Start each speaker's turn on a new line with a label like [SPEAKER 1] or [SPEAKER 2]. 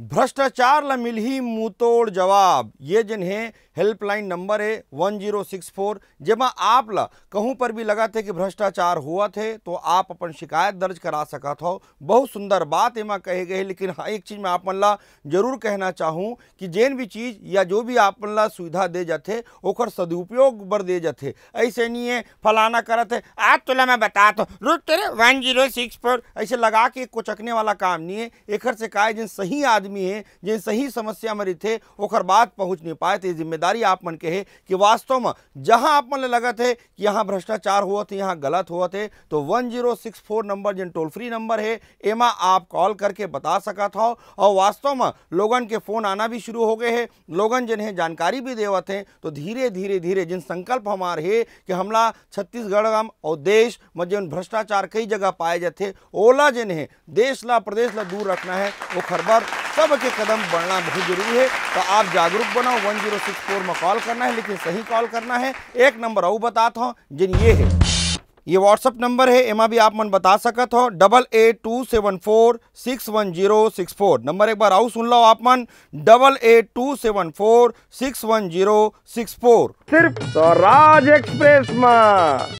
[SPEAKER 1] भ्रष्टाचार ल मिल ही जवाब ये है हेल्पलाइन नंबर है वन जीरो सिक्स फोर जेमा आप ला कहूँ पर भी लगा थे कि भ्रष्टाचार हुआ थे तो आप अपन शिकायत दर्ज करा सका हो बहुत सुंदर बात एमा कहे गए लेकिन हाँ एक चीज़ मैं आप मन ला जरूर कहना चाहूँ कि जेन भी चीज़ या जो भी आप मन ला सुविधा दे जाते ओकर सदुपयोग बर दे जाते ऐसे नहीं है फलाना करत है आज तो ला मैं बता दो तो, रुक तेरे वन जीरो सिक्स फोर ऐसे लगा के कोचकने वाला काम नहीं है एक से का जिन सही आदमी आदमी है जे सही समस्या में रहते और बात पहुँच नहीं पाए तो जिम्मेदारी आप मन के है कि वास्तव में जहाँ आप मन लगत है कि यहाँ भ्रष्टाचार हुआ थे यहाँ गलत हुआ थे तो one zero six four number जिन टोल फ्री नंबर है एमा आप कॉल करके बता सका था और वास्तव में लोगन के फ़ोन आना भी शुरू हो गए है लोगन जिन्हें जानकारी भी देवत हैं तो धीरे धीरे धीरे जिन संकल्प हमारे है कि हमला छत्तीसगढ़ और देश में जिन भ्रष्टाचार कई जगह पाए जाते ओला जिन्हें देश ला प्रदेश ला दूर रखना है वो खरबर सबके कदम बढ़ना बहुत जरूरी है तो आप जागरूक बनाओ वन जीरो सिक्स फोर में कॉल करना है लेकिन सही कॉल करना है एक नंबर और बताता हूँ जिन ये है ये व्हाट्सअप नंबर है एमा भी आप मन बता सकत हो double eight two seven four six one zero six four number एक बार आउ सुन लो आप मन double eight two seven four six one zero six four सिर्फ स्वराज तो एक्सप्रेस में